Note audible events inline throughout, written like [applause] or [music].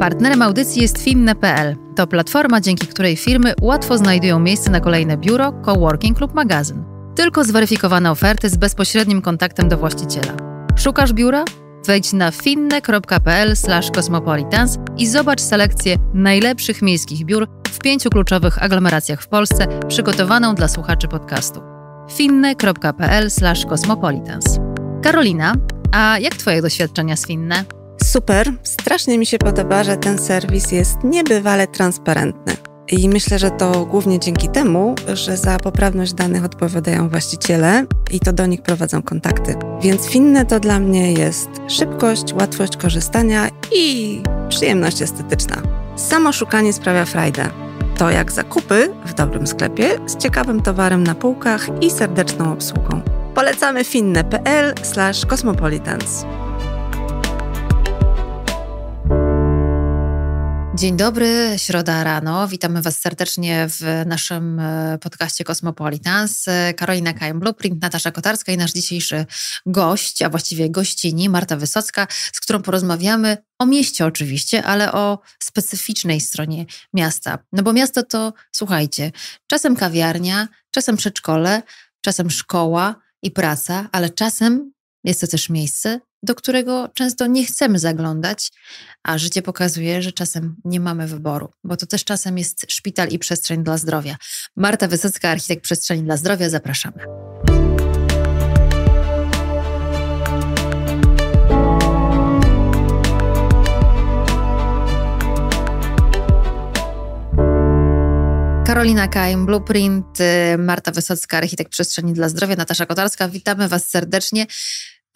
Partnerem audycji jest Finne.pl. To platforma, dzięki której firmy łatwo znajdują miejsce na kolejne biuro, coworking lub magazyn. Tylko zweryfikowane oferty z bezpośrednim kontaktem do właściciela. Szukasz biura? Wejdź na finne.pl/cosmopolitans i zobacz selekcję najlepszych miejskich biur w pięciu kluczowych aglomeracjach w Polsce, przygotowaną dla słuchaczy podcastu. finne.pl/cosmopolitans. Karolina, a jak twoje doświadczenia z Finne? super. Strasznie mi się podoba, że ten serwis jest niebywale transparentny. I myślę, że to głównie dzięki temu, że za poprawność danych odpowiadają właściciele i to do nich prowadzą kontakty. Więc finne to dla mnie jest szybkość, łatwość korzystania i przyjemność estetyczna. Samo szukanie sprawia frajdę. To jak zakupy w dobrym sklepie z ciekawym towarem na półkach i serdeczną obsługą. Polecamy finne.pl/kosmopolitans. Dzień dobry, środa rano. Witamy Was serdecznie w naszym e, podcaście Kosmopolitans. E, Karolina Kajem, Blueprint, Natasza Kotarska i nasz dzisiejszy gość, a właściwie gościni, Marta Wysocka, z którą porozmawiamy o mieście oczywiście, ale o specyficznej stronie miasta. No bo miasto to, słuchajcie, czasem kawiarnia, czasem przedszkole, czasem szkoła i praca, ale czasem jest to też miejsce, do którego często nie chcemy zaglądać, a życie pokazuje, że czasem nie mamy wyboru, bo to też czasem jest szpital i przestrzeń dla zdrowia. Marta Wysocka, architekt przestrzeni dla zdrowia, zapraszamy. Karolina Kajm, Blueprint, y, Marta Wysocka, architekt przestrzeni dla zdrowia, Natasza Kotarska. Witamy Was serdecznie.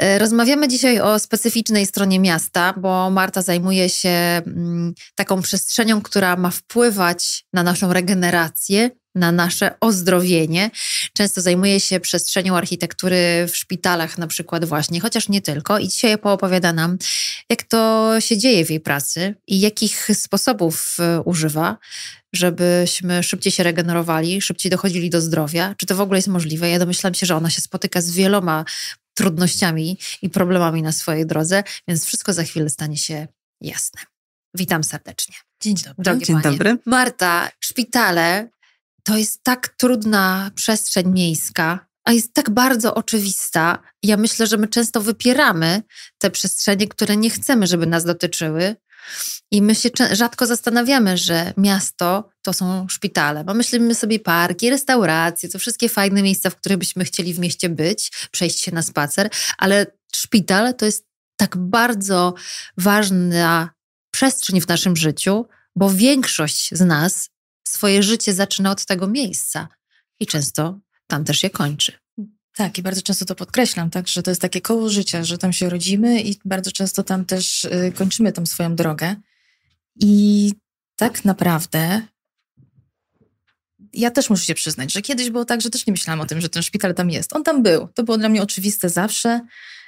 E, rozmawiamy dzisiaj o specyficznej stronie miasta, bo Marta zajmuje się mm, taką przestrzenią, która ma wpływać na naszą regenerację, na nasze ozdrowienie. Często zajmuje się przestrzenią architektury w szpitalach, na przykład, właśnie, chociaż nie tylko. I dzisiaj poopowiada nam, jak to się dzieje w jej pracy i jakich sposobów e, używa, żebyśmy szybciej się regenerowali, szybciej dochodzili do zdrowia. Czy to w ogóle jest możliwe? Ja domyślam się, że ona się spotyka z wieloma trudnościami i problemami na swojej drodze, więc wszystko za chwilę stanie się jasne. Witam serdecznie. Dzień dobry. Dzień panie. dobry. Marta, szpitale to jest tak trudna przestrzeń miejska, a jest tak bardzo oczywista. Ja myślę, że my często wypieramy te przestrzenie, które nie chcemy, żeby nas dotyczyły, i my się rzadko zastanawiamy, że miasto to są szpitale, bo myślimy sobie parki, restauracje, to wszystkie fajne miejsca, w których byśmy chcieli w mieście być, przejść się na spacer, ale szpital to jest tak bardzo ważna przestrzeń w naszym życiu, bo większość z nas swoje życie zaczyna od tego miejsca i często tam też je kończy. Tak, i bardzo często to podkreślam, tak, że to jest takie koło życia, że tam się rodzimy i bardzo często tam też y, kończymy tą swoją drogę. I tak naprawdę ja też muszę się przyznać, że kiedyś było tak, że też nie myślałam o tym, że ten szpital tam jest. On tam był. To było dla mnie oczywiste zawsze.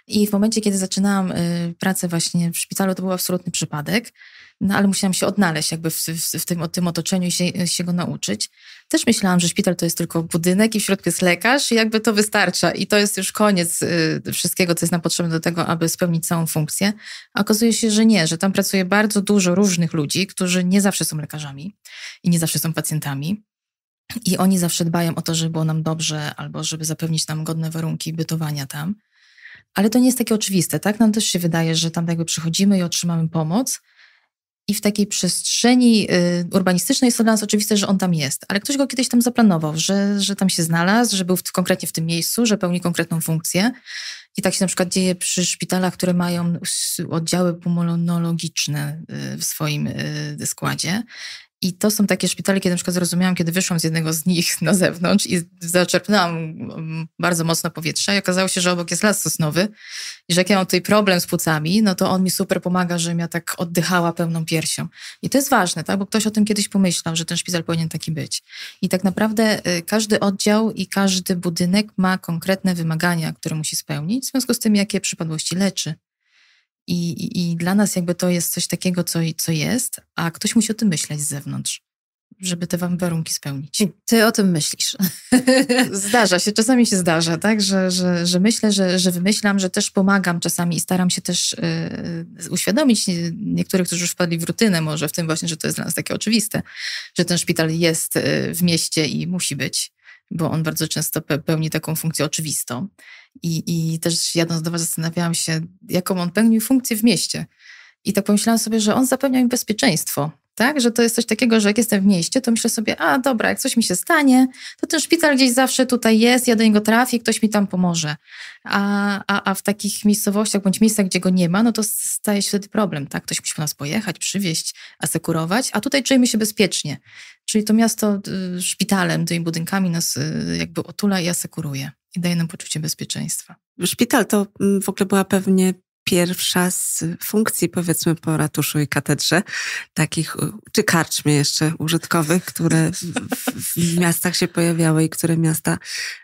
I w momencie, kiedy zaczynałam y, pracę właśnie w szpitalu, to był absolutny przypadek, no ale musiałam się odnaleźć jakby w, w, w tym, tym, otoczeniu i się, y, się, go nauczyć. Też myślałam, że szpital to jest tylko budynek i w środku jest lekarz i jakby to wystarcza. I to jest już koniec y, wszystkiego, co jest nam potrzebne do tego, aby spełnić całą funkcję. A okazuje się, że nie, że tam pracuje bardzo dużo różnych ludzi, którzy nie zawsze są lekarzami i nie zawsze są pacjentami. I oni zawsze dbają o to, żeby było nam dobrze, albo żeby zapewnić nam godne warunki bytowania tam. Ale to nie jest takie oczywiste, tak? Nam też się wydaje, że tam jakby przychodzimy i otrzymamy pomoc. I w takiej przestrzeni y, urbanistycznej jest to dla nas oczywiste, że on tam jest. Ale ktoś go kiedyś tam zaplanował, że, że tam się znalazł, że był w, konkretnie w tym miejscu, że pełni konkretną funkcję. I tak się na przykład dzieje przy szpitalach, które mają oddziały pulmonologiczne y, w swoim y, składzie. I to są takie szpitale, kiedy na przykład zrozumiałam, kiedy wyszłam z jednego z nich [laughs] na zewnątrz i zaczerpnęłam mm, bardzo mocno powietrza i okazało się, że obok jest las sosnowy i że jak ja mam tutaj problem z płucami, no to on mi super pomaga, żebym ja tak oddychała pełną piersią. I to jest ważne, tak? bo ktoś o tym kiedyś pomyślał, że ten szpital powinien taki być. I tak naprawdę y, każdy oddział i każdy budynek ma konkretne wymagania, które musi spełnić, w związku z tym, jakie przypadłości leczy. I, I, dla nas jakby to jest coś takiego, co, co jest, a ktoś musi o tym myśleć z zewnątrz, żeby te wam warunki spełnić. ty o tym myślisz. [laughs] zdarza się, czasami się zdarza, tak, że, że, że myślę, że, że wymyślam, że też pomagam czasami i staram się też e, e, uświadomić niektórych, którzy już wpadli w rutynę może w tym właśnie, że to jest dla nas takie oczywiste, że ten szpital jest e, w mieście i musi być bo on bardzo często pełni taką funkcję oczywistą. I, i też jadąc do Was zastanawiałam się, jaką on pełnił funkcję w mieście. I tak pomyślałam sobie, że on zapewnia mi bezpieczeństwo, tak? Że to jest coś takiego, że jak jestem w mieście, to myślę sobie, a dobra, jak coś mi się stanie, to ten szpital gdzieś zawsze tutaj jest, ja do niego trafię, ktoś mi tam pomoże. A, a, a w takich miejscowościach bądź miejscach, gdzie go nie ma, no to staje się wtedy problem, tak? Ktoś musi po nas pojechać, przywieźć, asekurować, a tutaj czujemy się bezpiecznie. Czyli to miasto y, szpitalem, tymi budynkami nas y, jakby otula i asekuruje i daje nam poczucie bezpieczeństwa. Szpital to mm, w ogóle była pewnie pierwsza z funkcji, powiedzmy, po ratuszu i katedrze, takich, y, czy karczmie jeszcze użytkowych, które w, w miastach się pojawiały i które miasta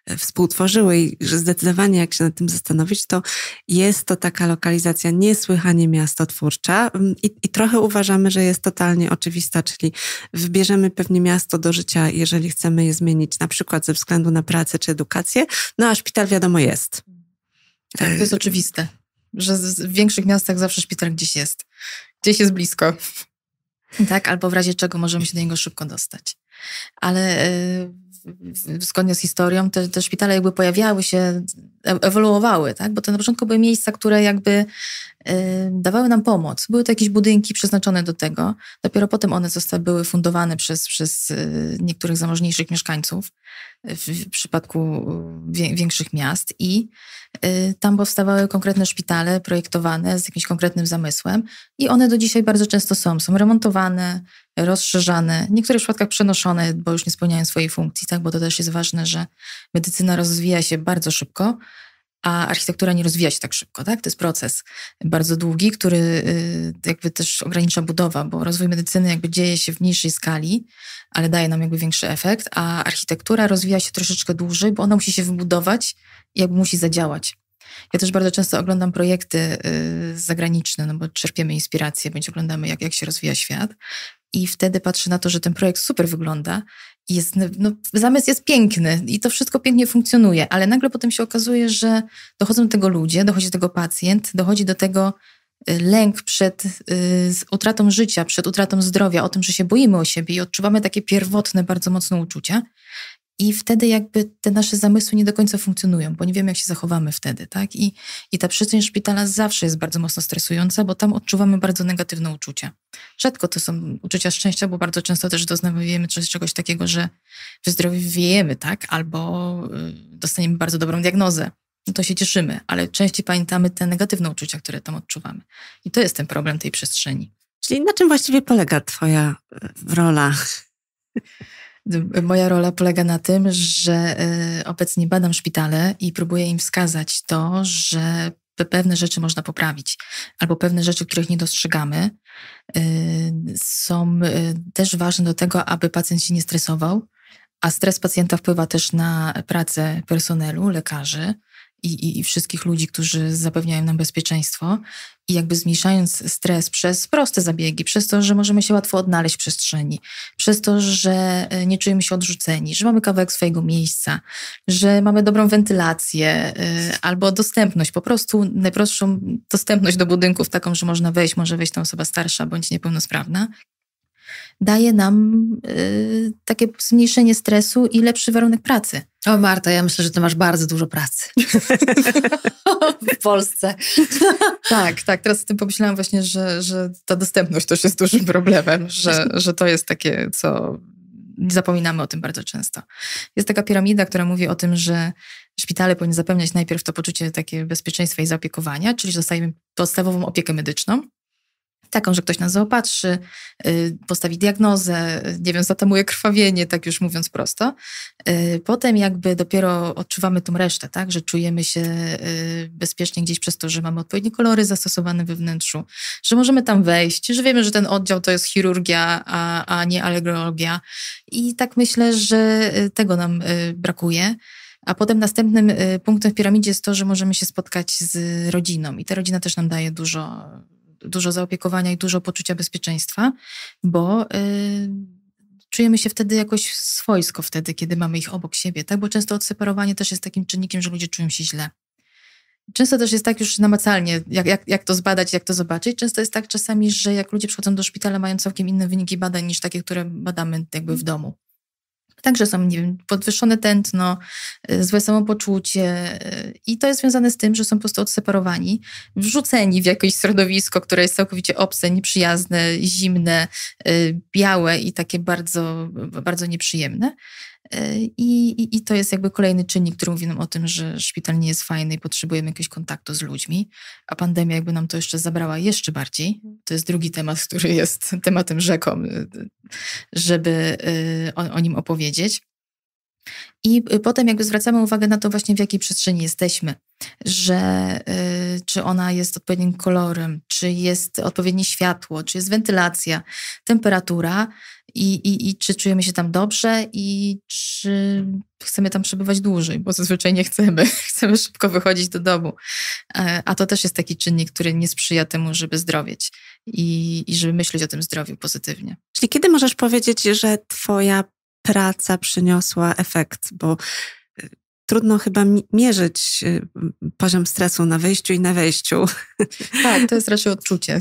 e, współtworzyły. I że zdecydowanie, jak się nad tym zastanowić, to jest to taka lokalizacja niesłychanie miastotwórcza i, i trochę uważamy, że jest totalnie oczywista, czyli wybierzemy pewnie miasto do życia, jeżeli chcemy je zmienić, na przykład ze względu na pracę czy edukację, no a szpital wiadomo jest. Tak, to jest e, oczywiste że w większych miastach zawsze szpital gdzieś jest. Gdzieś jest blisko. Tak, albo w razie czego możemy się do niego szybko dostać. Ale yy, zgodnie z historią te, te, szpitale jakby pojawiały się, e, ewoluowały, tak? bo to na początku były miejsca, które jakby yy, dawały nam pomoc. Były to jakieś budynki przeznaczone do tego. Dopiero potem one zostały były fundowane przez, przez niektórych zamożniejszych mieszkańców w przypadku y, większych miast i y, tam powstawały konkretne szpitale projektowane z jakimś konkretnym zamysłem i one do dzisiaj bardzo często są. Są remontowane, rozszerzane, w niektórych przypadkach przenoszone, bo już nie spełniają swojej funkcji, tak? bo to też jest ważne, że medycyna rozwija się bardzo szybko a architektura nie rozwija się tak szybko, tak? To jest proces bardzo długi, który y, jakby też ogranicza budowa, bo rozwój medycyny jakby dzieje się w mniejszej skali, ale daje nam jakby większy efekt, a architektura rozwija się troszeczkę dłużej, bo ona musi się wybudować i jakby musi zadziałać. Ja też bardzo często oglądam projekty y, zagraniczne, no bo czerpiemy inspiracje, bądź oglądamy, jak, jak się rozwija świat. I wtedy patrzę na to, że ten projekt super wygląda, jest, no, zamysł jest piękny i to wszystko pięknie funkcjonuje, ale nagle potem się okazuje, że dochodzą do tego ludzie, dochodzi do tego pacjent, dochodzi do tego y, lęk przed y, utratą życia, przed utratą zdrowia, o tym, że się boimy o siebie i odczuwamy takie pierwotne, bardzo mocne uczucia. I wtedy jakby te nasze zamysły nie do końca funkcjonują, bo nie wiemy, jak się zachowamy wtedy, tak? I, i ta przestrzeń szpitala zawsze jest bardzo mocno stresująca, bo tam odczuwamy bardzo negatywne uczucia. Rzadko to są uczucia szczęścia, bo bardzo często też doznajemy czegoś takiego, że w zdrowiu wiejemy, tak? Albo y, dostaniemy bardzo dobrą diagnozę. No to się cieszymy, ale częściej pamiętamy te negatywne uczucia, które tam odczuwamy. I to jest ten problem tej przestrzeni. Czyli na czym właściwie polega Twoja y, rola? Moja rola polega na tym, że e, obecnie badam szpitale i próbuję im wskazać to, że pewne rzeczy można poprawić, albo pewne rzeczy, których nie dostrzegamy, e, są e, też ważne do tego, aby pacjent się nie stresował, a stres pacjenta wpływa też na pracę personelu, lekarzy i, i, wszystkich ludzi, którzy zapewniają nam bezpieczeństwo. I jakby zmniejszając stres przez proste zabiegi, przez to, że możemy się łatwo odnaleźć w przestrzeni, przez to, że e, nie czujemy się odrzuceni, że mamy kawałek swojego miejsca, że mamy dobrą wentylację y, albo dostępność, po prostu najprostszą dostępność do budynków, taką, że można wejść, może wejść tam osoba starsza bądź niepełnosprawna daje nam y, takie zmniejszenie stresu i lepszy warunek pracy. O Marta, ja myślę, że ty masz bardzo dużo pracy [laughs] w Polsce. [laughs] tak, tak. Teraz o tym pomyślałam właśnie, że, że ta dostępność też jest dużym problemem, że, że to jest takie, co zapominamy o tym bardzo często. Jest taka piramida, która mówi o tym, że szpitale powinny zapewniać najpierw to poczucie takie bezpieczeństwa i zaopiekowania, czyli dostajemy podstawową opiekę medyczną, taką, że ktoś nas zaopatrzy, y, postawi diagnozę, nie wiem, zatamuje krwawienie, tak już mówiąc prosto. Y, potem jakby dopiero odczuwamy tą resztę, tak, że czujemy się y, bezpiecznie gdzieś przez to, że mamy odpowiednie kolory zastosowane we wnętrzu, że możemy tam wejść, że wiemy, że ten oddział to jest chirurgia, a, a nie alergologia. I tak myślę, że tego nam brakuje. A potem następnym punktem w piramidzie jest to, że możemy się spotkać z rodziną i ta rodzina też nam daje dużo dużo zaopiekowania i dużo poczucia bezpieczeństwa, bo y, czujemy się wtedy jakoś swojsko wtedy, kiedy mamy ich obok siebie, tak? Bo często odseparowanie też jest takim czynnikiem, że ludzie czują się źle. Często też jest tak już namacalnie, jak, jak, jak to zbadać, jak to zobaczyć. Często jest tak czasami, że jak ludzie przychodzą do szpitala, mają całkiem inne wyniki badań niż takie, które badamy jakby w domu. Także są, nie wiem, podwyższone tętno, y, złe samopoczucie y, i to jest związane z tym, że są po prostu odseparowani, wrzuceni w jakieś środowisko, które jest całkowicie obce, nieprzyjazne, zimne, y, białe i takie bardzo, bardzo nieprzyjemne. I, i, I, to jest jakby kolejny czynnik, który mówi nam o tym, że szpital nie jest fajny i potrzebujemy jakiegoś kontaktu z ludźmi, a pandemia jakby nam to jeszcze zabrała jeszcze bardziej. To jest drugi temat, który jest tematem rzeką, y, y, żeby y, o, o nim opowiedzieć. I y, potem jakby zwracamy uwagę na to właśnie, w jakiej przestrzeni jesteśmy, że y, czy ona jest odpowiednim kolorem, czy jest odpowiednie światło, czy jest wentylacja, temperatura i, i, i czy czujemy się tam dobrze i czy chcemy tam przebywać dłużej, bo zazwyczaj nie chcemy, [laughs] chcemy szybko wychodzić do domu. E, a to też jest taki czynnik, który nie sprzyja temu, żeby zdrowieć i, i żeby myśleć o tym zdrowiu pozytywnie. Czyli kiedy możesz powiedzieć, że twoja praca przyniosła efekt, bo y, trudno chyba mierzyć y, poziom stresu na wyjściu i na wejściu. [laughs] Tak, to jest raczej odczucie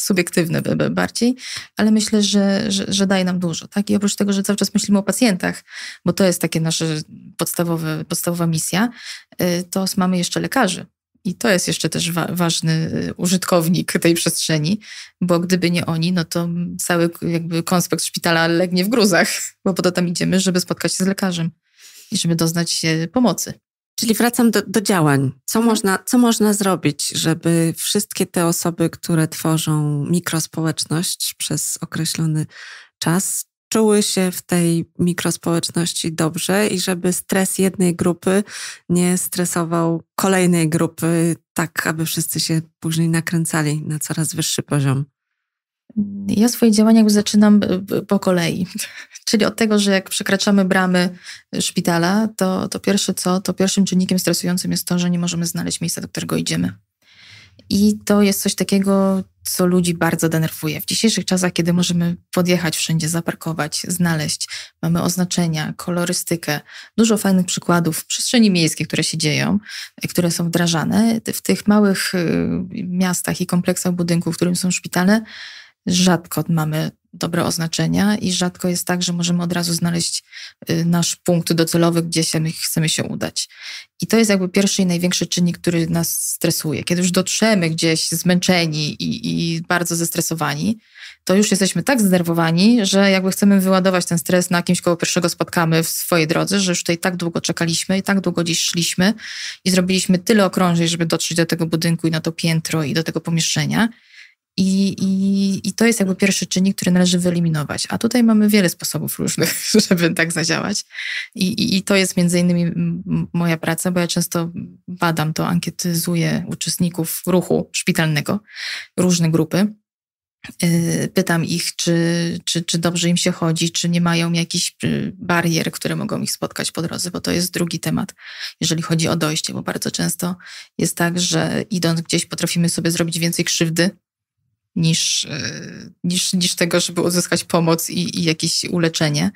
subiektywne bardziej, ale myślę, że, że, że, daje nam dużo. Tak? I oprócz tego, że cały czas myślimy o pacjentach, bo to jest takie nasza podstawowa misja, y, to mamy jeszcze lekarzy, i to jest jeszcze też wa ważny y, użytkownik tej przestrzeni, bo gdyby nie oni, no to cały jakby konspekt szpitala legnie w gruzach, [laughs] bo po to tam idziemy, żeby spotkać się z lekarzem i żeby doznać się pomocy. Czyli wracam do, do działań. Co mhm. można, co można zrobić, żeby wszystkie te osoby, które tworzą mikrospołeczność przez określony czas, czuły się w tej mikrospołeczności dobrze i żeby stres jednej grupy nie stresował kolejnej grupy, tak aby wszyscy się później nakręcali na coraz wyższy poziom. Ja swoje działania jakby zaczynam e, e, po kolei. [laughs] Czyli od tego, że jak przekraczamy bramy szpitala, to, to pierwsze co, to pierwszym czynnikiem stresującym jest to, że nie możemy znaleźć miejsca, do którego idziemy. I to jest coś takiego, co ludzi bardzo denerwuje. W dzisiejszych czasach, kiedy możemy podjechać wszędzie, zaparkować, znaleźć, mamy oznaczenia, kolorystykę, dużo fajnych przykładów przestrzeni miejskiej, które się dzieją, e, które są wdrażane. W tych małych y, miastach i kompleksach budynków, w którym są szpitale, rzadko mamy dobre oznaczenia i rzadko jest tak, że możemy od razu znaleźć y, nasz punkt docelowy, gdzie się chcemy się udać. I to jest jakby pierwszy i największy czynnik, który nas stresuje. Kiedy już dotrzemy gdzieś zmęczeni i, i bardzo zestresowani, to już jesteśmy tak zdenerwowani, że jakby chcemy wyładować ten stres na kimś, kogo pierwszego spotkamy w swojej drodze, że już tutaj tak długo czekaliśmy i tak długo dziś szliśmy i zrobiliśmy tyle okrążeń, żeby dotrzeć do tego budynku i na to piętro i do tego pomieszczenia, i, i, I to jest jakby pierwszy czynnik, który należy wyeliminować. A tutaj mamy wiele sposobów różnych, [laughs] żeby tak zadziałać. I, i, i to jest między innymi moja praca, bo ja często badam to, ankietyzuję uczestników ruchu szpitalnego, różne grupy. Y, pytam ich, czy, czy, czy dobrze im się chodzi, czy nie mają jakichś y, barier, które mogą ich spotkać po drodze, bo to jest drugi temat, jeżeli chodzi o dojście, bo bardzo często jest tak, że idąc gdzieś potrafimy sobie zrobić więcej krzywdy niż, e, niż, niż tego, żeby uzyskać pomoc i, i jakieś uleczenie,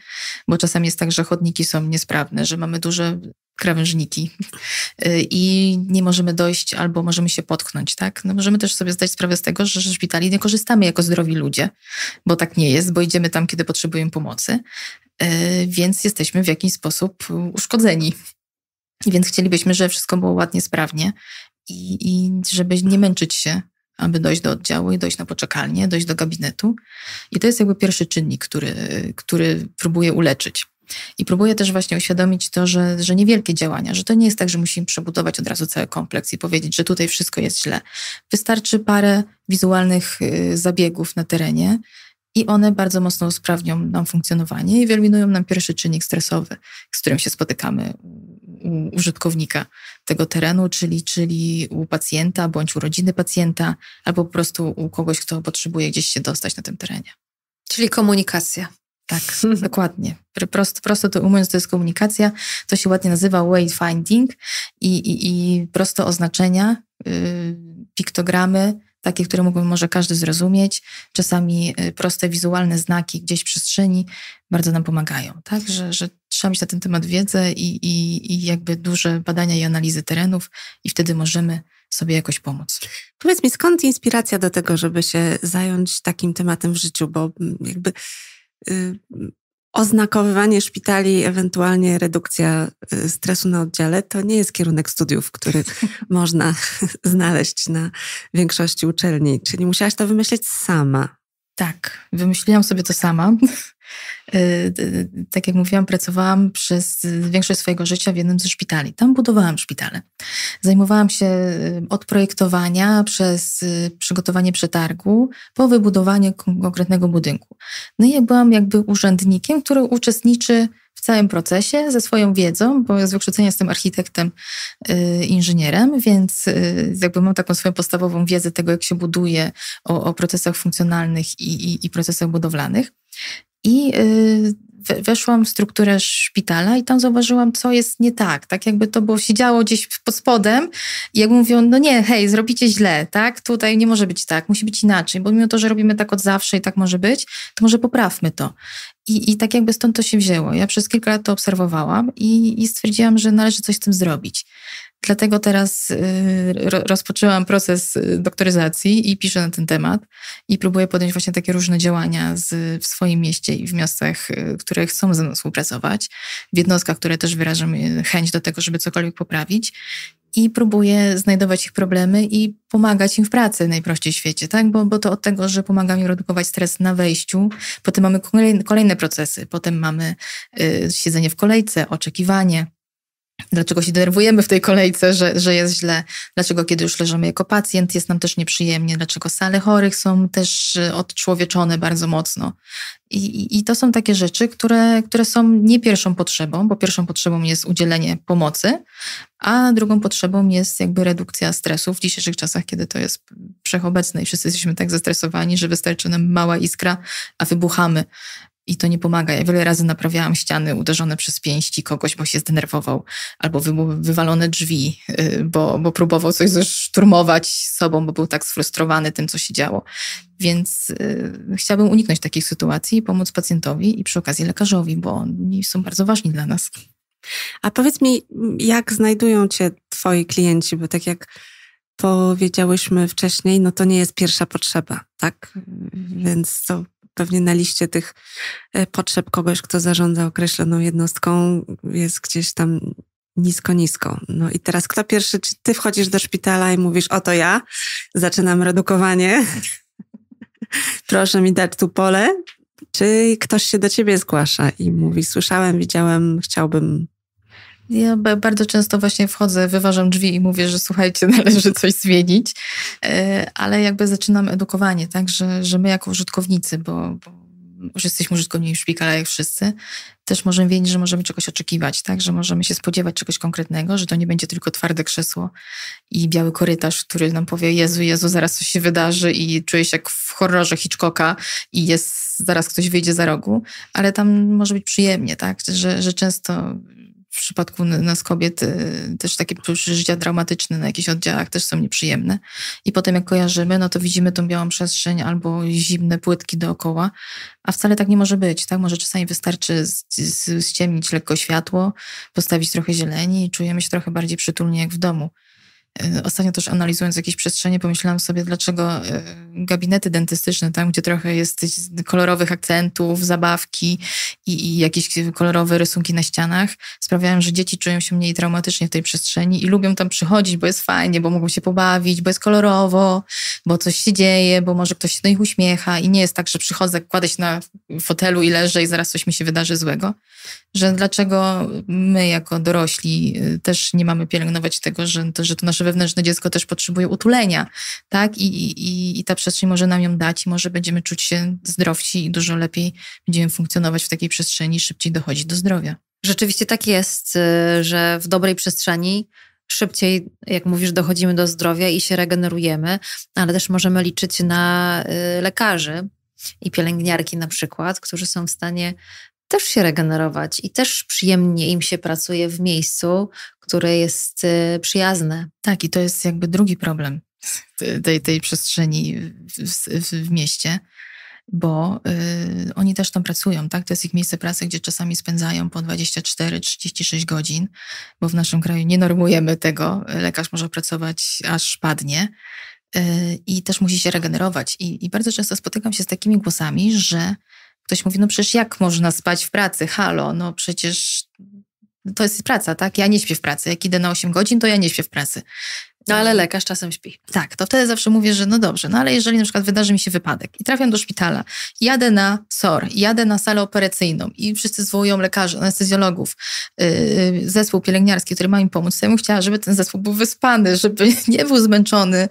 bo czasami jest tak, że chodniki są niesprawne, że mamy duże krawężniki e, i nie możemy dojść albo możemy się potknąć, tak? No możemy też sobie zdać sprawę z tego, że ze szpitali nie korzystamy jako zdrowi ludzie, bo tak nie jest, bo idziemy tam, kiedy potrzebujemy pomocy, e, więc jesteśmy w jakiś sposób uszkodzeni. Więc chcielibyśmy, żeby wszystko było ładnie, sprawnie i, i żeby nie męczyć się aby dojść do oddziału i dojść na poczekalnię, dojść do gabinetu. I to jest jakby pierwszy czynnik, który, który próbuję uleczyć. I próbuję też właśnie uświadomić to, że, że niewielkie działania, że to nie jest tak, że musimy przebudować od razu cały kompleks i powiedzieć, że tutaj wszystko jest źle. Wystarczy parę wizualnych y, zabiegów na terenie i one bardzo mocno usprawnią nam funkcjonowanie i wyeliminują nam pierwszy czynnik stresowy, z którym się spotykamy u użytkownika tego terenu, czyli, czyli u pacjenta bądź u rodziny pacjenta, albo po prostu u kogoś, kto potrzebuje gdzieś się dostać na tym terenie. Czyli komunikacja. Tak, [laughs] dokładnie. Prosto, prosto to umówiąc, to jest komunikacja. To się ładnie nazywa wayfinding i, i, i prosto oznaczenia, yy, piktogramy, takie, które mógłby może każdy zrozumieć. Czasami y, proste wizualne znaki gdzieś w przestrzeni bardzo nam pomagają, tak? Że, że trzeba mieć na ten temat wiedzę i, i, i jakby duże badania i analizy terenów i wtedy możemy sobie jakoś pomóc. Powiedz mi, skąd inspiracja do tego, żeby się zająć takim tematem w życiu, bo mm, jakby... Y, oznakowywanie szpitali, ewentualnie redukcja y, stresu na oddziale, to nie jest kierunek studiów, który [laughs] można [laughs] znaleźć na większości uczelni. Czyli musiałaś to wymyśleć sama. Tak, wymyśliłam sobie to sama. [laughs] Y, y, y, tak jak mówiłam, pracowałam przez większość swojego życia w jednym ze szpitali. Tam budowałam szpitale. Zajmowałam się od projektowania przez przygotowanie przetargu po wybudowanie konkretnego budynku. No i ja byłam jakby urzędnikiem, który uczestniczy w całym procesie ze swoją wiedzą, bo ja z wykształcenia jestem architektem, y, inżynierem, więc y, jakby mam taką swoją podstawową wiedzę tego, jak się buduje, o, o procesach funkcjonalnych i, i, i procesach budowlanych. I y, weszłam w strukturę szpitala i tam zauważyłam, co jest nie tak. Tak jakby to było, siedziało gdzieś pod spodem i jakby mówią, no nie, hej, zrobicie źle, tak? Tutaj nie może być tak, musi być inaczej, bo mimo to, że robimy tak od zawsze i tak może być, to może poprawmy to. I, i tak jakby stąd to się wzięło. Ja przez kilka lat to obserwowałam i, i stwierdziłam, że należy coś z tym zrobić. Dlatego teraz y, rozpoczęłam proces y, doktoryzacji i piszę na ten temat i próbuję podjąć właśnie takie różne działania z, w swoim mieście i w miastach, y, które chcą ze mną współpracować, w jednostkach, które też wyrażam chęć do tego, żeby cokolwiek poprawić i próbuję znajdować ich problemy i pomagać im w pracy najprościej w świecie, tak? Bo, bo to od tego, że pomagam im redukować stres na wejściu, potem mamy kolejne, kolejne procesy, potem mamy y, siedzenie w kolejce, oczekiwanie, Dlaczego się denerwujemy w tej kolejce, że, że jest źle? Dlaczego, kiedy już leżymy jako pacjent, jest nam też nieprzyjemnie? Dlaczego sale chorych są też e, odczłowieczone bardzo mocno? I, i to są takie rzeczy, które, które są nie pierwszą potrzebą, bo pierwszą potrzebą jest udzielenie pomocy, a drugą potrzebą jest jakby redukcja stresu w dzisiejszych czasach, kiedy to jest wszechobecne i wszyscy jesteśmy tak zestresowani, że wystarczy nam mała iskra, a wybuchamy i to nie pomaga. Ja wiele razy naprawiałam ściany uderzone przez pięści kogoś, bo się zdenerwował, albo wywalone drzwi, y, bo, bo próbował coś szturmować sobą, bo był tak sfrustrowany tym, co się działo. Więc yy, chciałabym uniknąć takich sytuacji i pomóc pacjentowi i przy okazji lekarzowi, bo oni są bardzo ważni dla nas. A powiedz mi, jak znajdują cię twoi klienci, bo tak jak powiedziałyśmy wcześniej, no to nie jest pierwsza potrzeba, tak? Więc to pewnie na liście tych e, potrzeb kogoś, kto zarządza określoną jednostką, jest gdzieś tam nisko, nisko. No i teraz kto pierwszy, czy ty wchodzisz do szpitala i mówisz, oto ja, zaczynam redukowanie, [laughs] proszę mi dać tu pole, czy ktoś się do ciebie zgłasza i mówi, słyszałem, widziałem, chciałbym ja bardzo często właśnie wchodzę, wyważam drzwi i mówię, że słuchajcie, [laughs] należy coś zmienić, e, ale jakby zaczynam edukowanie, tak, że, że my jako użytkownicy, bo, bo już jesteśmy użytkownikami szpitala jak wszyscy, też możemy wiedzieć, że możemy czegoś oczekiwać, tak? że możemy się spodziewać czegoś konkretnego, że to nie będzie tylko twarde krzesło i biały korytarz, który nam powie Jezu, Jezu, zaraz coś się wydarzy i czuję się jak w horrorze Hitchcocka i jest, zaraz ktoś wyjdzie za rogu, ale tam może być przyjemnie, tak? że, że często w przypadku nas kobiet y, też takie przeżycia traumatyczne na jakichś oddziałach też są nieprzyjemne. I potem jak kojarzymy, no to widzimy tą białą przestrzeń albo zimne płytki dookoła, a wcale tak nie może być, tak? Może czasami wystarczy z, ściemnić lekko światło, postawić trochę zieleni i czujemy się trochę bardziej przytulnie jak w domu. E, ostatnio też analizując jakieś przestrzenie, pomyślałam sobie, dlaczego e, gabinety dentystyczne, tam gdzie trochę jest kolorowych akcentów, zabawki i, i jakieś kolorowe rysunki na ścianach, sprawiają, że dzieci czują się mniej traumatycznie w tej przestrzeni i lubią tam przychodzić, bo jest fajnie, bo mogą się pobawić, bo jest kolorowo, bo coś się dzieje, bo może ktoś się do nich uśmiecha i nie jest tak, że przychodzę, kładę się na fotelu i leżę i zaraz coś mi się wydarzy złego. Że dlaczego my jako dorośli e, też nie mamy pielęgnować tego, że to, że to nasze nasze wewnętrzne dziecko też potrzebuje utulenia, tak? I, i, i ta przestrzeń może nam ją dać i może będziemy czuć się zdrowsi i dużo lepiej będziemy funkcjonować w takiej przestrzeni, szybciej dochodzi do zdrowia. Rzeczywiście tak jest, y, że w dobrej przestrzeni szybciej, jak mówisz, dochodzimy do zdrowia i się regenerujemy, ale też możemy liczyć na y, lekarzy i pielęgniarki na przykład, którzy są w stanie też się regenerować i też przyjemnie im się pracuje w miejscu, które jest y, przyjazne. Tak, i to jest jakby drugi problem tej, tej przestrzeni w, w, w mieście, bo y, oni też tam pracują, tak? To jest ich miejsce pracy, gdzie czasami spędzają po 24-36 godzin, bo w naszym kraju nie normujemy tego. Lekarz może pracować aż padnie y, i też musi się regenerować. I, I, bardzo często spotykam się z takimi głosami, że Ktoś mówi, no przecież jak można spać w pracy? Halo, no przecież to jest praca, tak? Ja nie śpię w pracy. Jak idę na 8 godzin, to ja nie śpię w pracy. No ale lekarz czasem śpi. Tak, to wtedy zawsze mówię, że no dobrze, no ale jeżeli na przykład wydarzy mi się wypadek i trafiam do szpitala, jadę na SOR, jadę na salę operacyjną i wszyscy zwołują lekarzy, anestezjologów, yy, zespół pielęgniarski, który ma im pomóc, to ja bym chciała, żeby ten zespół był wyspany, żeby [laughs] nie był zmęczony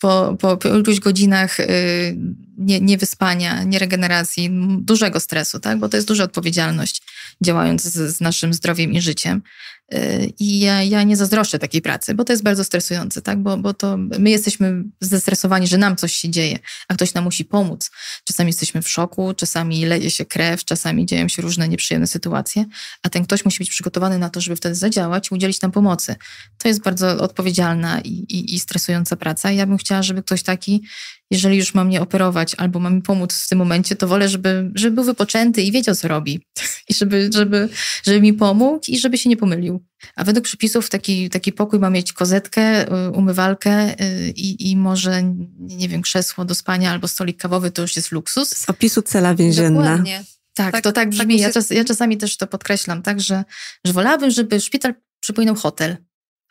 po, po, po godzinach yy, nie, niewyspania, nieregeneracji, dużego stresu, tak? bo to jest duża odpowiedzialność działając z, z naszym zdrowiem i życiem. Y, I ja, ja, nie zazdroszczę takiej pracy, bo to jest bardzo stresujące, tak? bo, bo to my jesteśmy zestresowani, że nam coś się dzieje, a ktoś nam musi pomóc. Czasami jesteśmy w szoku, czasami leje się krew, czasami dzieją się różne nieprzyjemne sytuacje, a ten ktoś musi być przygotowany na to, żeby wtedy zadziałać i udzielić nam pomocy. To jest bardzo odpowiedzialna i, i, i stresująca praca. I ja bym chciała, żeby ktoś taki jeżeli już ma mnie operować albo ma mi pomóc w tym momencie, to wolę, żeby, żeby był wypoczęty i wiedział, co robi. [laughs] I żeby, żeby, żeby mi pomógł i żeby się nie pomylił. A według przepisów taki, taki pokój ma mieć kozetkę, y, umywalkę y, i, i może, nie wiem, krzesło do spania albo stolik kawowy, to już jest luksus. Z opisu cela więzienna. Dokładnie. Tak, tak to tak, tak brzmi. Tak się... ja, czas, ja czasami też to podkreślam, tak, że, że wolałabym, żeby szpital przypominał hotel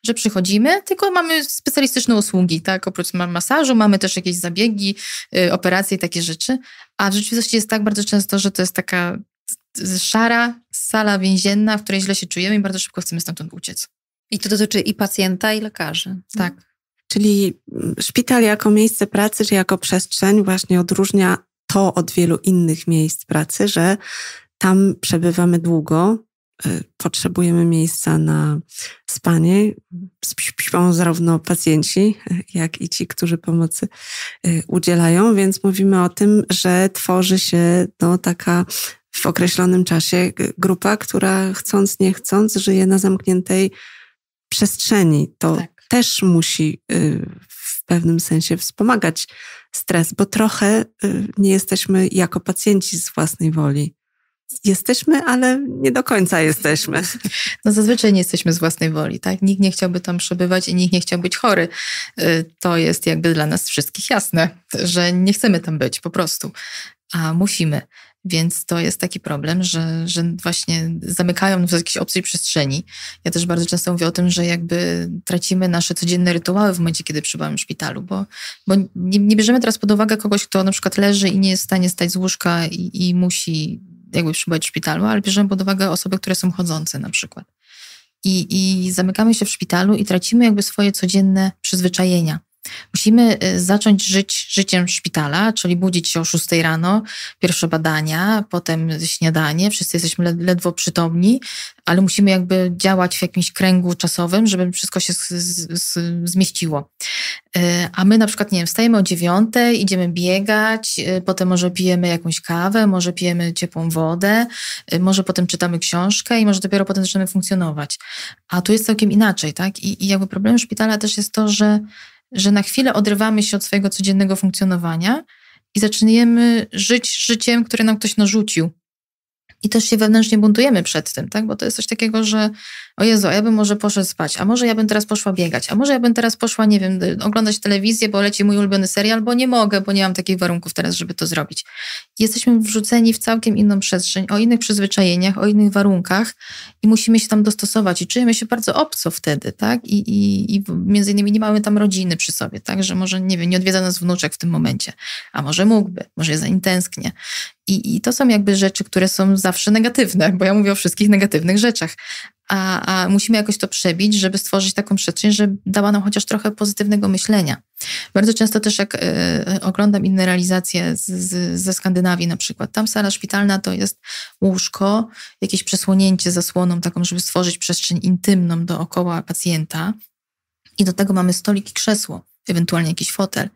że przychodzimy, tylko mamy specjalistyczne usługi, tak? Oprócz masażu mamy też jakieś zabiegi, y, operacje i takie rzeczy. A w rzeczywistości jest tak bardzo często, że to jest taka szara sala więzienna, w której źle się czujemy i bardzo szybko chcemy stamtąd uciec. I to dotyczy i pacjenta, i lekarzy. No. Tak. Czyli mm, szpital jako miejsce pracy, czy jako przestrzeń właśnie odróżnia to od wielu innych miejsc pracy, że tam przebywamy długo, Y, potrzebujemy miejsca na spanie. Śpią zarówno pacjenci, jak i ci, którzy pomocy y, udzielają, więc mówimy o tym, że tworzy się no, taka w określonym czasie grupa, która chcąc, nie chcąc, żyje na zamkniętej przestrzeni. To tak. też musi y, w pewnym sensie wspomagać stres, bo trochę nie jesteśmy jako pacjenci z własnej woli jesteśmy, ale nie do końca jesteśmy. No zazwyczaj nie jesteśmy z własnej woli, tak? Nikt nie chciałby tam przebywać i nikt nie chciał być chory. Y, to jest jakby dla nas wszystkich jasne, że nie chcemy tam być po prostu, a musimy. Więc to jest taki problem, że, że właśnie zamykają nas w jakiejś obcej przestrzeni. Ja też bardzo często mówię o tym, że jakby tracimy nasze codzienne rytuały w momencie, kiedy przybywamy w szpitalu, bo, bo nie, nie bierzemy teraz pod uwagę kogoś, kto na przykład leży i nie jest w stanie stać z łóżka i, i musi jakby przybywać w szpitalu, ale bierzemy pod uwagę osoby, które są chodzące na przykład. I, I zamykamy się w szpitalu i tracimy jakby swoje codzienne przyzwyczajenia. Musimy y, zacząć żyć życiem szpitala, czyli budzić się o 6 rano, pierwsze badania, potem śniadanie, wszyscy jesteśmy ledwo przytomni, ale musimy jakby działać w jakimś kręgu czasowym, żeby wszystko się z, z, z, zmieściło. Y, a my na przykład, nie wiem, wstajemy o 9, idziemy biegać, y, potem może pijemy jakąś kawę, może pijemy ciepłą wodę, może potem czytamy książkę i może dopiero potem zaczynamy funkcjonować. A tu jest całkiem inaczej, tak? I, i jakby problemem szpitala też jest to, że że na chwilę odrywamy się od swojego codziennego funkcjonowania i zaczynamy żyć życiem, które nam ktoś narzucił. I też się wewnętrznie buntujemy przed tym, tak? Bo to jest coś takiego, że o Jezu, a ja bym może poszedł spać, a może ja bym teraz poszła biegać, a może ja bym teraz poszła, nie wiem, y, oglądać telewizję, bo leci mój ulubiony serial, bo nie mogę, bo nie mam takich warunków teraz, żeby to zrobić. Jesteśmy wrzuceni w całkiem inną przestrzeń, o innych przyzwyczajeniach, o innych warunkach i musimy się tam dostosować i czujemy się bardzo obco wtedy, tak? I, i, i między innymi nie mamy tam rodziny przy sobie, tak? Że może, nie wiem, nie odwiedza nas wnuczek w tym momencie, a może mógłby, może ja za nim tęsknie. I, I to są jakby rzeczy, które są zawsze negatywne, bo ja mówię o wszystkich negatywnych rzeczach, a, a musimy jakoś to przebić, żeby stworzyć taką przestrzeń, żeby dała nam chociaż trochę pozytywnego myślenia. Bardzo często też jak y, oglądam inne realizacje z, z, ze Skandynawii na przykład, tam sala szpitalna to jest łóżko, jakieś przesłonięcie zasłoną taką, żeby stworzyć przestrzeń intymną dookoła pacjenta, i do tego mamy stolik i krzesło ewentualnie jakiś fotel.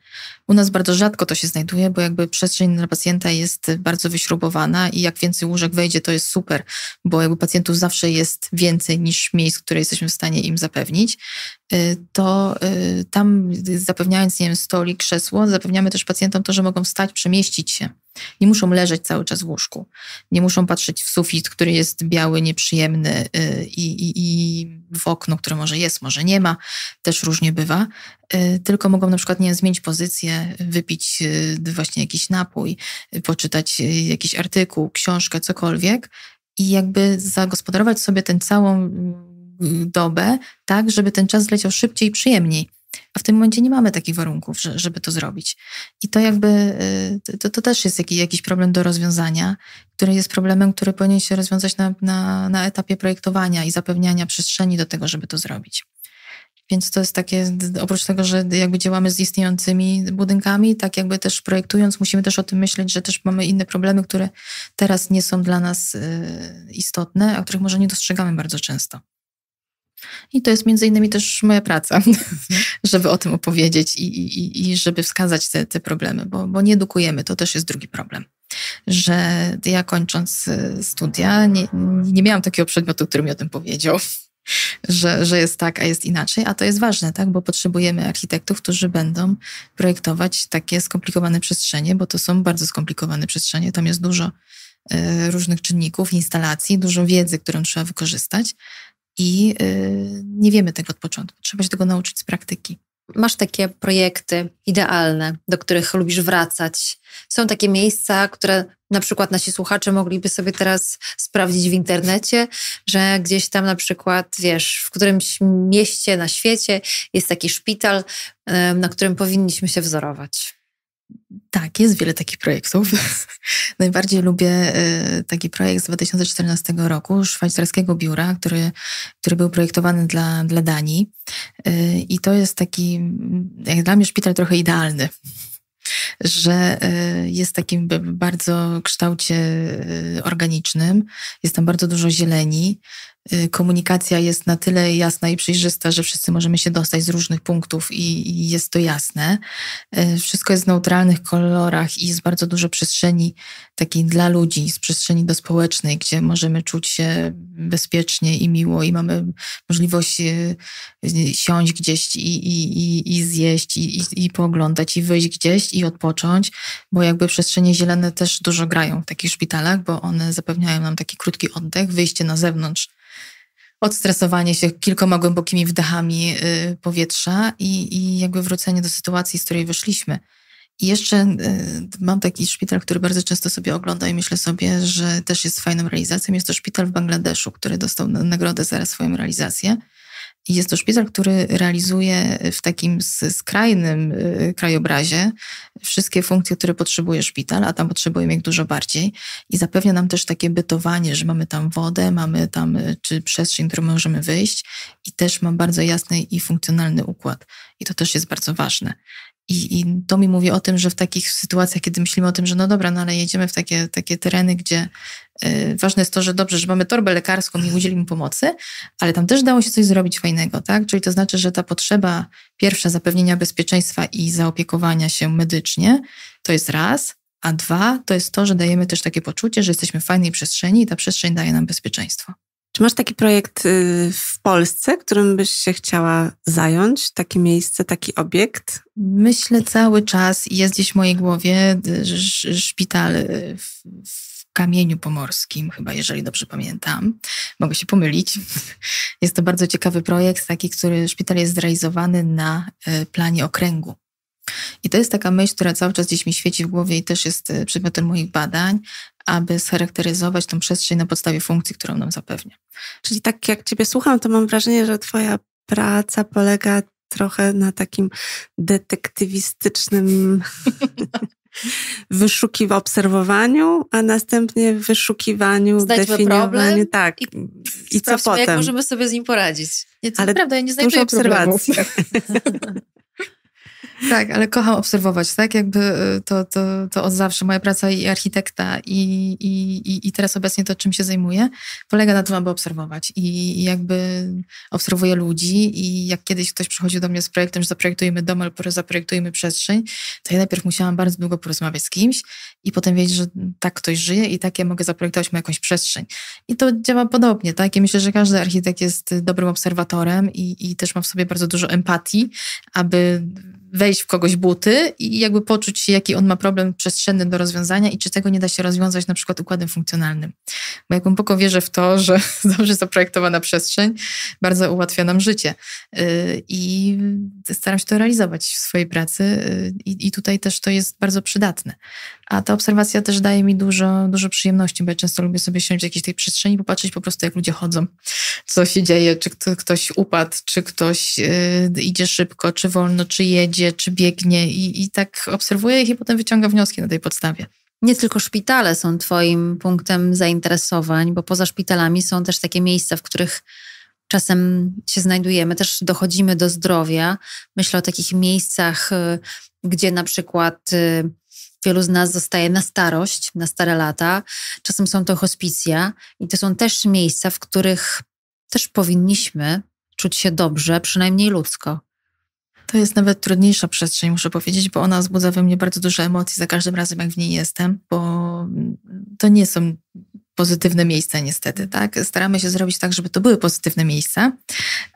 U nas bardzo rzadko to się znajduje, bo jakby przestrzeń dla pacjenta jest bardzo wyśrubowana i jak więcej łóżek wejdzie, to jest super, bo jakby pacjentów zawsze jest więcej niż miejsc, które jesteśmy w stanie im zapewnić. Y, to y, tam zapewniając, nie wiem, stolik, krzesło, zapewniamy też pacjentom to, że mogą stać, przemieścić się. Nie muszą leżeć cały czas w łóżku. Nie muszą patrzeć w sufit, który jest biały, nieprzyjemny y, i, i, i w okno, które może jest, może nie ma, też różnie bywa. Y, tylko mogą na przykład nie zmienić pozycję, wypić y, właśnie jakiś napój, poczytać jakiś artykuł, książkę, cokolwiek i jakby zagospodarować sobie tę całą mm, dobę, tak, żeby ten czas leciał szybciej i przyjemniej. A w tym momencie nie mamy takich warunków, że, żeby to zrobić. I to jakby, y, to, to też jest jakiś, problem do rozwiązania, który jest problemem, który powinien się rozwiązać na, na, na etapie projektowania i zapewniania przestrzeni do tego, żeby to zrobić. Więc to jest takie, oprócz tego, że jakby działamy z istniejącymi budynkami, tak jakby też projektując, musimy też o tym myśleć, że też mamy inne problemy, które teraz nie są dla nas y, istotne, a których może nie dostrzegamy bardzo często. I to jest między innymi też moja praca, mhm. [laughs] żeby o tym opowiedzieć i, i, i żeby wskazać te, te problemy, bo, bo nie edukujemy, to też jest drugi problem że ja kończąc y, studia nie, nie miałam takiego przedmiotu, który mi o tym powiedział. [laughs] Że, że jest tak, a jest inaczej, a to jest ważne, tak? bo potrzebujemy architektów, którzy będą projektować takie skomplikowane przestrzenie, bo to są bardzo skomplikowane przestrzenie, tam jest dużo y, różnych czynników, instalacji, dużo wiedzy, którą trzeba wykorzystać, i y, nie wiemy tego od początku. Trzeba się tego nauczyć z praktyki. Masz takie projekty idealne, do których lubisz wracać. Są takie miejsca, które na przykład nasi słuchacze mogliby sobie teraz sprawdzić w internecie, że gdzieś tam na przykład, wiesz, w którymś mieście na świecie jest taki szpital, y, na którym powinniśmy się wzorować. Tak, jest wiele takich projektów. [laughs] Najbardziej lubię y, taki projekt z 2014 roku szwajcarskiego biura, który, który był projektowany dla, dla Danii. Y, I to jest taki, jak dla mnie, szpital trochę idealny [laughs] że y, jest takim bardzo kształcie organicznym, jest tam bardzo dużo zieleni, Y, komunikacja jest na tyle jasna i przejrzysta, że wszyscy możemy się dostać z różnych punktów i, i jest to jasne. Y, wszystko jest w neutralnych kolorach i jest bardzo dużo przestrzeni takiej dla ludzi, z przestrzeni do społecznej, gdzie możemy czuć się bezpiecznie i miło i mamy możliwość y, siąść gdzieś i, i, i, i zjeść i, i, i pooglądać i wyjść gdzieś i odpocząć, bo jakby przestrzenie zielone też dużo grają w takich szpitalach, bo one zapewniają nam taki krótki oddech, wyjście na zewnątrz odstresowanie się kilkoma głębokimi wdechami y, powietrza i, i jakby wrócenie do sytuacji, z której wyszliśmy. I jeszcze y, mam taki szpital, który bardzo często sobie ogląda i myślę sobie, że też jest fajną realizacją. Jest to szpital w Bangladeszu, który dostał nagrodę za swoją realizację jest to szpital, który realizuje w takim skrajnym y, krajobrazie wszystkie funkcje, które potrzebuje szpital, a tam potrzebujemy ich dużo bardziej. I zapewnia nam też takie bytowanie, że mamy tam wodę, mamy tam y, czy przestrzeń, którą możemy wyjść i też ma bardzo jasny i funkcjonalny układ. I to też jest bardzo ważne. I, I, to mi mówi o tym, że w takich sytuacjach, kiedy myślimy o tym, że no dobra, no ale jedziemy w takie, takie tereny, gdzie Y, ważne jest to, że dobrze, że mamy torbę lekarską i udzielimy pomocy, ale tam też dało się coś zrobić fajnego, tak? Czyli to znaczy, że ta potrzeba pierwsza zapewnienia bezpieczeństwa i zaopiekowania się medycznie, to jest raz, a dwa to jest to, że dajemy też takie poczucie, że jesteśmy w fajnej przestrzeni i ta przestrzeń daje nam bezpieczeństwo. Czy masz taki projekt y, w Polsce, którym byś się chciała zająć? Takie miejsce, taki obiekt? Myślę cały czas, jest gdzieś w mojej głowie y, szpital w, Kamieniu Pomorskim, chyba jeżeli dobrze pamiętam. Mogę się pomylić. Jest to bardzo ciekawy projekt, taki, który szpital jest zrealizowany na e, planie okręgu. I to jest taka myśl, która cały czas gdzieś mi świeci w głowie i też jest e, przedmiotem moich badań, aby scharakteryzować tą przestrzeń na podstawie funkcji, którą nam zapewnia. Czyli tak jak Ciebie słucham, to mam wrażenie, że Twoja praca polega trochę na takim detektywistycznym [laughs] w obserwowaniu, a następnie w wyszukiwaniu, Znajdźmy definiowaniu. tak. I, i co potem? Jak możemy sobie z nim poradzić. Nie, to Ale prawda, ja nie znajduję obserwacji. [laughs] Tak, ale kocham obserwować, tak? Jakby e, to, to, to od zawsze moja praca i architekta i, i, i teraz obecnie to, czym się zajmuję, polega na tym, aby obserwować. I jakby obserwuję ludzi i jak kiedyś ktoś przychodził do mnie z projektem, że zaprojektujemy dom albo zaprojektujemy przestrzeń, to ja najpierw musiałam bardzo długo porozmawiać z kimś i potem wiedzieć, że tak ktoś żyje i tak ja mogę zaprojektować mu jakąś przestrzeń. I to działa podobnie, tak? Ja myślę, że każdy architekt jest dobrym obserwatorem i, i też ma w sobie bardzo dużo empatii, aby wejść w kogoś buty i jakby poczuć, się jaki on ma problem przestrzenny do rozwiązania i czy tego nie da się rozwiązać na przykład układem funkcjonalnym. Bo ja głęboko wierzę w to, [laughs] że dobrze zaprojektowana przestrzeń bardzo ułatwia nam życie y, i staram się to realizować w swojej pracy y, i, i tutaj też to jest bardzo przydatne. A ta obserwacja też daje mi dużo, dużo przyjemności, bo ja często lubię sobie siąść w jakiejś tej przestrzeni, popatrzeć po prostu, jak ludzie chodzą, co się dzieje, czy kto, ktoś upadł, czy ktoś y, idzie szybko, czy wolno, czy jedzie, czy biegnie. I, I tak obserwuję ich i potem wyciągam wnioski na tej podstawie. Nie tylko szpitale są Twoim punktem zainteresowań, bo poza szpitalami są też takie miejsca, w których czasem się znajdujemy, też dochodzimy do zdrowia. Myślę o takich miejscach, y, gdzie na przykład y, Wielu z nas zostaje na starość, na stare lata. Czasem są to hospicja i to są też miejsca, w których też powinniśmy czuć się dobrze, przynajmniej ludzko. To jest nawet trudniejsza przestrzeń, muszę powiedzieć, bo ona wzbudza we mnie bardzo dużo emocji za każdym razem, jak w niej jestem, bo to nie są pozytywne miejsca niestety, tak? Staramy się zrobić tak, żeby to były pozytywne miejsca,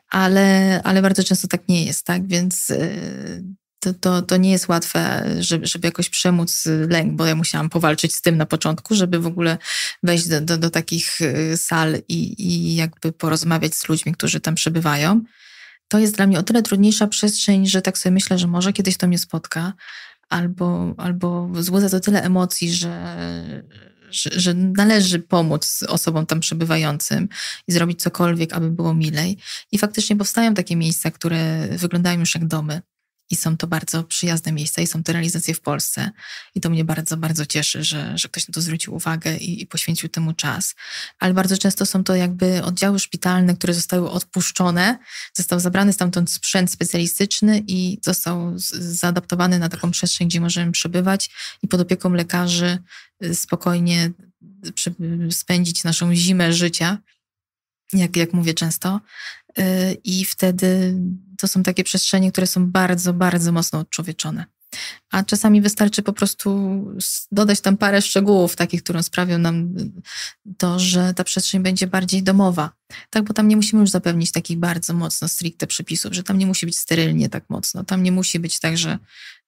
ale, ale bardzo często tak nie jest, tak? Więc y, to, to, to nie jest łatwe, żeby, żeby jakoś przemóc lęk, bo ja musiałam powalczyć z tym na początku, żeby w ogóle wejść do, do, do takich y, sal i, i jakby porozmawiać z ludźmi, którzy tam przebywają. To jest dla mnie o tyle trudniejsza przestrzeń, że tak sobie myślę, że może kiedyś to mnie spotka, albo, albo wzbudza to tyle emocji, że, że, że, należy pomóc osobom tam przebywającym i zrobić cokolwiek, aby było milej. I faktycznie powstają takie miejsca, które wyglądają już jak domy i są to bardzo przyjazne miejsca i są te realizacje w Polsce. I to mnie bardzo, bardzo cieszy, że, że ktoś na to zwrócił uwagę i, i poświęcił temu czas. Ale bardzo często są to jakby oddziały szpitalne, które zostały odpuszczone, został zabrany stamtąd sprzęt specjalistyczny i został z, zaadaptowany na taką przestrzeń, gdzie możemy przebywać i pod opieką lekarzy y, spokojnie y, spędzić naszą zimę życia jak, jak mówię często. Y, I wtedy to są takie przestrzenie, które są bardzo, bardzo mocno odczłowieczone a czasami wystarczy po prostu dodać tam parę szczegółów, takich, które sprawią nam to, że ta przestrzeń będzie bardziej domowa. Tak, bo tam nie musimy już zapewnić takich bardzo mocno stricte przepisów, że tam nie musi być sterylnie tak mocno. Tam nie musi być tak, że,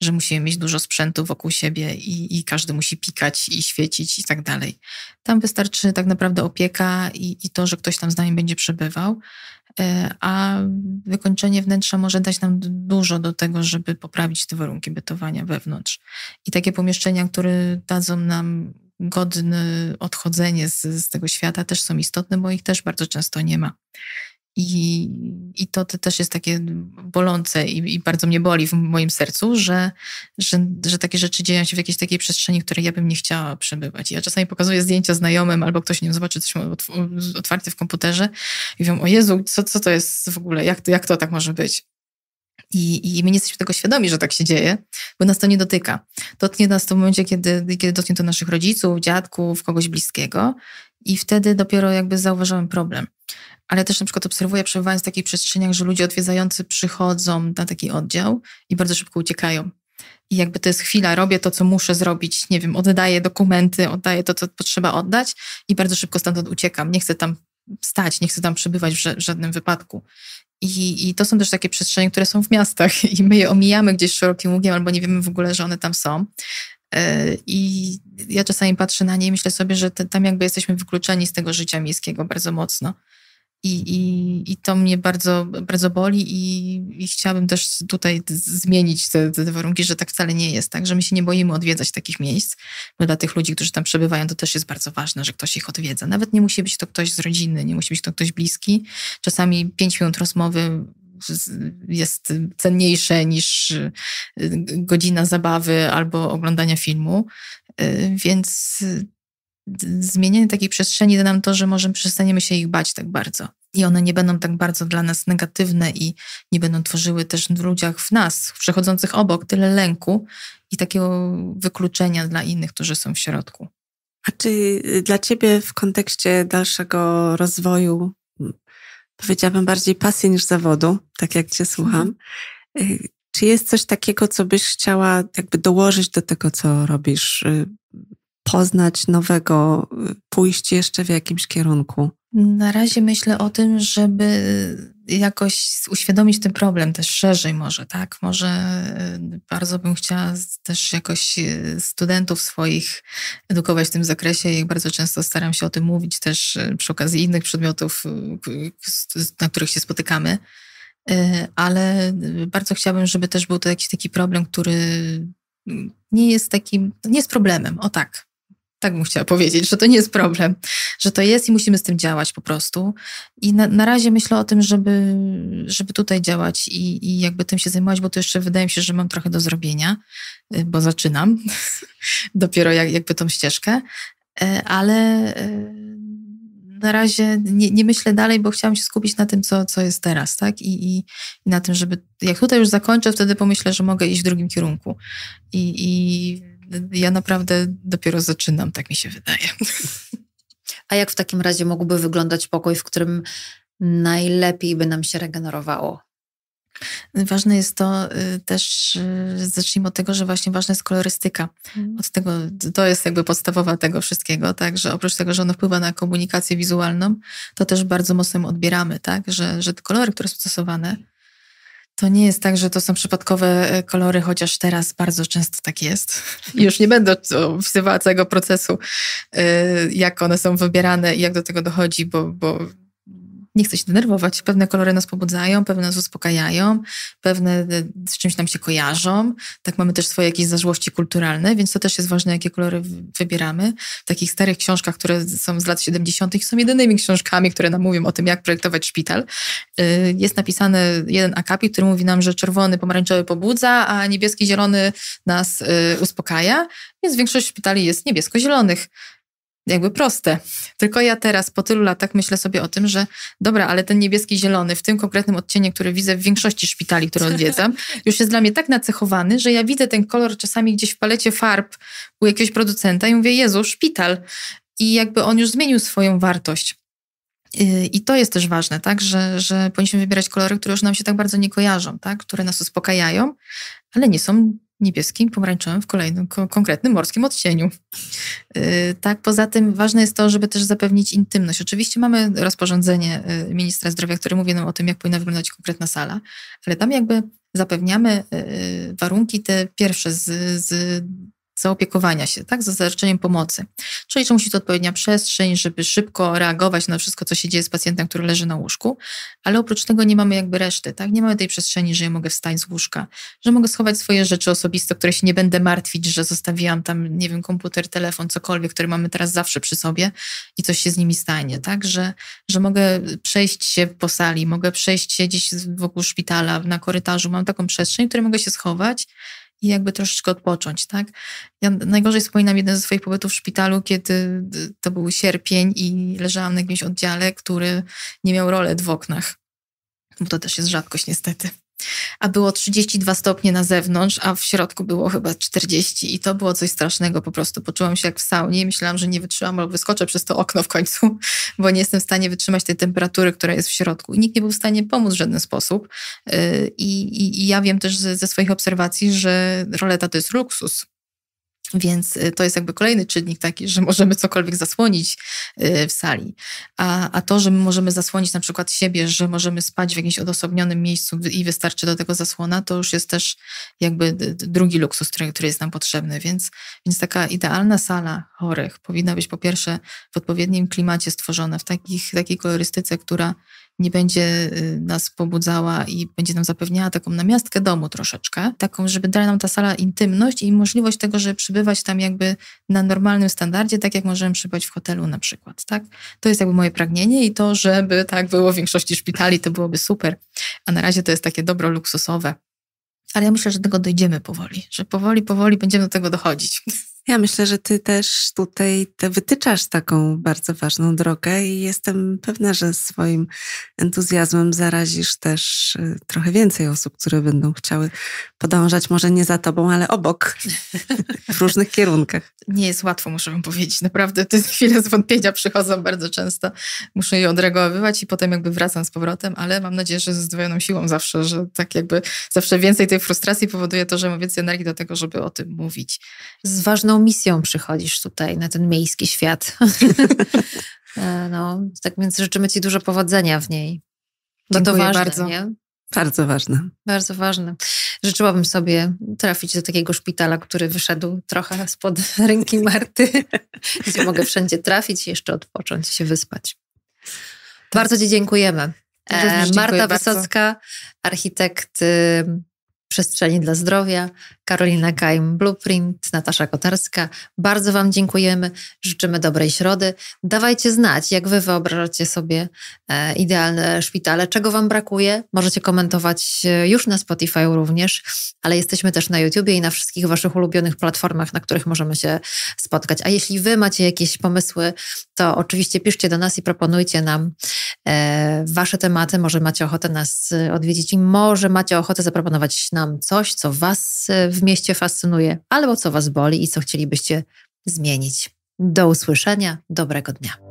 że musimy mieć dużo sprzętu wokół siebie i, i każdy musi pikać i świecić i tak dalej. Tam wystarczy tak naprawdę opieka i, i to, że ktoś tam z nami będzie przebywał E, a wykończenie wnętrza może dać nam dużo do tego, żeby poprawić te warunki bytowania wewnątrz. I takie pomieszczenia, które dadzą nam godne odchodzenie z, z tego świata, też są istotne, bo ich też bardzo często nie ma. I, i to też jest takie bolące i, i, bardzo mnie boli w moim sercu, że, że, że takie rzeczy dzieją się w jakiejś takiej przestrzeni, w której ja bym nie chciała przebywać. Ja czasami pokazuję zdjęcia znajomym albo ktoś nie zobaczy coś otwarte w komputerze i wiem, o Jezu, co, co to jest w ogóle, jak to, jak to tak może być? I, I my nie jesteśmy tego świadomi, że tak się dzieje, bo nas to nie dotyka. Dotknie nas to w momencie, kiedy, kiedy dotknie to naszych rodziców, dziadków, kogoś bliskiego, i wtedy dopiero jakby zauważyłem problem ale też na przykład obserwuję, przebywając w takich przestrzeniach, że ludzie odwiedzający przychodzą na taki oddział i bardzo szybko uciekają. I jakby to jest chwila, robię to, co muszę zrobić, nie wiem, oddaję dokumenty, oddaję to, co potrzeba oddać i bardzo szybko stamtąd uciekam. Nie chcę tam stać, nie chcę tam przebywać w, w żadnym wypadku. I, I, to są też takie przestrzenie, które są w miastach [laughs] i my je omijamy gdzieś szerokim ługiem albo nie wiemy w ogóle, że one tam są. E, I ja czasami patrzę na nie i myślę sobie, że te, tam jakby jesteśmy wykluczeni z tego życia miejskiego bardzo mocno. I, i, I to mnie bardzo, bardzo boli i, i chciałabym też tutaj zmienić te, te, warunki, że tak wcale nie jest, tak? Że my się nie boimy odwiedzać takich miejsc, bo dla tych ludzi, którzy tam przebywają, to też jest bardzo ważne, że ktoś ich odwiedza. Nawet nie musi być to ktoś z rodziny, nie musi być to ktoś bliski. Czasami pięć minut rozmowy jest cenniejsze niż y, godzina zabawy albo oglądania filmu. Y, więc zmienienie takiej przestrzeni da nam to, że możemy przestaniemy się ich bać tak bardzo. I one nie będą tak bardzo dla nas negatywne i nie będą tworzyły też w ludziach, w nas, w przechodzących obok, tyle lęku i takiego wykluczenia dla innych, którzy są w środku. A czy y, dla Ciebie w kontekście dalszego rozwoju, powiedziałabym bardziej pasji niż zawodu, tak jak Cię słucham, mhm. y, czy jest coś takiego, co byś chciała jakby dołożyć do tego, co robisz? Y, poznać nowego, pójść jeszcze w jakimś kierunku? Na razie myślę o tym, żeby y, jakoś uświadomić ten problem też szerzej może, tak? Może y, bardzo bym chciała też jakoś y, studentów swoich edukować w tym zakresie i bardzo często staram się o tym mówić też przy okazji innych przedmiotów, na których się spotykamy. Ale bardzo chciałabym, żeby też był to jakiś taki problem, który nie jest takim, nie jest problemem, o tak. Tak bym chciała powiedzieć, że to nie jest problem, że to jest i musimy z tym działać po prostu. I na, na razie myślę o tym, żeby, żeby tutaj działać i, i jakby tym się zajmować, bo to jeszcze wydaje mi się, że mam trochę do zrobienia, y, bo zaczynam [laughs] dopiero jak, jakby tą ścieżkę, e, ale y, na razie nie, nie, myślę dalej, bo chciałam się skupić na tym, co, co jest teraz, tak? I, i, I na tym, żeby. Jak tutaj już zakończę, wtedy pomyślę, że mogę iść w drugim kierunku. I, i ja naprawdę dopiero zaczynam, tak mi się wydaje. [laughs] A jak w takim razie mógłby wyglądać pokój, w którym najlepiej by nam się regenerowało? Ważne jest to y, też, y, zacznijmy od tego, że właśnie ważna jest kolorystyka. Mhm. Od tego, to jest jakby podstawowa tego wszystkiego, tak, że oprócz tego, że ono wpływa na komunikację wizualną, to też bardzo mocno odbieramy, tak, że, że te kolory, które są stosowane, to nie jest tak, że to są przypadkowe e, kolory, chociaż teraz bardzo często tak jest. [laughs] Już nie będę opisywała całego procesu, e, jak one są wybierane i jak do tego dochodzi, bo, bo nie chcę się denerwować. Pewne kolory nas pobudzają, pewne nas uspokajają, pewne e, z czymś nam się kojarzą. Tak mamy też swoje jakieś zażłości kulturalne, więc to też jest ważne, jakie kolory wybieramy. W takich starych książkach, które są z lat 70., są jedynymi książkami, które nam mówią o tym, jak projektować szpital. E, jest napisany jeden akapit, który mówi nam, że czerwony, pomarańczowy pobudza, a niebieski, zielony nas e, uspokaja. Więc większość szpitali jest niebiesko-zielonych jakby proste. Tylko ja teraz po tylu latach myślę sobie o tym, że dobra, ale ten niebieski zielony w tym konkretnym odcieniu, który widzę w większości szpitali, które odwiedzam, [laughs] już jest dla mnie tak nacechowany, że ja widzę ten kolor czasami gdzieś w palecie farb u jakiegoś producenta i mówię, Jezu, szpital. I jakby on już zmienił swoją wartość. I to jest też ważne, tak, że, że powinniśmy wybierać kolory, które już nam się tak bardzo nie kojarzą, tak? które nas uspokajają, ale nie są niebieskim, pomarańczowym w kolejnym ko konkretnym morskim odcieniu. Yy, tak, poza tym ważne jest to, żeby też zapewnić intymność. Oczywiście mamy rozporządzenie y, ministra zdrowia, które mówi nam o tym, jak powinna wyglądać konkretna sala, ale tam jakby zapewniamy y, y, warunki te pierwsze z, z zaopiekowania się, tak, za zarzeczeniem pomocy. Czyli że musi to odpowiednia przestrzeń, żeby szybko reagować na wszystko, co się dzieje z pacjentem, który leży na łóżku, ale oprócz tego nie mamy jakby reszty, tak, nie mamy tej przestrzeni, że ja mogę wstać z łóżka, że mogę schować swoje rzeczy osobiste, które się nie będę martwić, że zostawiłam tam, nie wiem, komputer, telefon, cokolwiek, który mamy teraz zawsze przy sobie i coś się z nimi stanie, tak, że, że mogę przejść się po sali, mogę przejść się gdzieś wokół szpitala, na korytarzu, mam taką przestrzeń, w której mogę się schować, i jakby troszeczkę odpocząć, tak? Ja najgorzej wspominam jeden ze swoich pobytów w szpitalu, kiedy y, to był sierpień i leżałam na jakimś oddziale, który nie miał rolet w oknach, bo to też jest rzadkość niestety a było 32 stopnie na zewnątrz, a w środku było chyba 40 i to było coś strasznego po prostu. Poczułam się jak w saunie myślałam, że nie wytrzymam albo wyskoczę przez to okno w końcu, [laughs] bo nie jestem w stanie wytrzymać tej temperatury, która jest w środku. I nikt nie był w stanie pomóc w żaden sposób. I, y, i, i ja wiem też ze, ze swoich obserwacji, że roleta to jest luksus więc y, to jest jakby kolejny czynnik taki, że możemy cokolwiek zasłonić y, w sali. A, a, to, że my możemy zasłonić na przykład siebie, że możemy spać w jakimś odosobnionym miejscu i wystarczy do tego zasłona, to już jest też jakby drugi luksus, który, który jest nam potrzebny. Więc, więc taka idealna sala chorych powinna być po pierwsze w odpowiednim klimacie stworzona, w takich, takiej kolorystyce, która nie będzie y, nas pobudzała i będzie nam zapewniała taką namiastkę domu troszeczkę, taką, żeby dała nam ta sala intymność i możliwość tego, żeby przybywać tam jakby na normalnym standardzie, tak jak możemy przybywać w hotelu na przykład, tak? To jest jakby moje pragnienie i to, żeby tak było w większości szpitali, to byłoby super, a na razie to jest takie dobro luksusowe. Ale ja myślę, że do tego dojdziemy powoli, że powoli, powoli będziemy do tego dochodzić. [laughs] Ja myślę, że ty też tutaj te wytyczasz taką bardzo ważną drogę i jestem pewna, że swoim entuzjazmem zarazisz też y, trochę więcej osób, które będą chciały podążać może nie za tobą, ale obok [laughs] w różnych kierunkach. Nie jest łatwo, muszę wam powiedzieć. Naprawdę te chwile zwątpienia przychodzą bardzo często. Muszę je odreagowywać i potem jakby wracam z powrotem, ale mam nadzieję, że ze zdwojoną siłą zawsze, że tak jakby zawsze więcej tej frustracji powoduje to, że mam więcej energii do tego, żeby o tym mówić. Z ważną pewną misją przychodzisz tutaj na ten miejski świat. [laughs] E, no, tak więc życzymy Ci dużo powodzenia w niej. Bo no Dziękuję to ważne, bardzo. Nie? Bardzo ważne. Bardzo ważne. Życzyłabym sobie trafić do takiego szpitala, który wyszedł trochę spod [laughs] ręki Marty, [laughs] gdzie mogę wszędzie trafić, jeszcze odpocząć, się wyspać. Tak. Bardzo Ci dziękujemy. E, dziękuję Marta bardzo. Wysocka, architekt Przestrzeni dla Zdrowia, Karolina Kajm, Blueprint, Natasza Kotarska. Bardzo Wam dziękujemy, życzymy dobrej środy. Dawajcie znać, jak Wy wyobrażacie sobie e, idealne szpitale, czego Wam brakuje. Możecie komentować e, już na Spotify również, ale jesteśmy też na YouTubie i na wszystkich Waszych ulubionych platformach, na których możemy się spotkać. A jeśli Wy macie jakieś pomysły, to oczywiście piszcie do nas i proponujcie nam e, Wasze tematy. Może macie ochotę nas odwiedzić i może macie ochotę zaproponować na nam coś, co Was e, w mieście fascynuje, albo co Was boli i co chcielibyście zmienić. Do usłyszenia, dobrego dnia.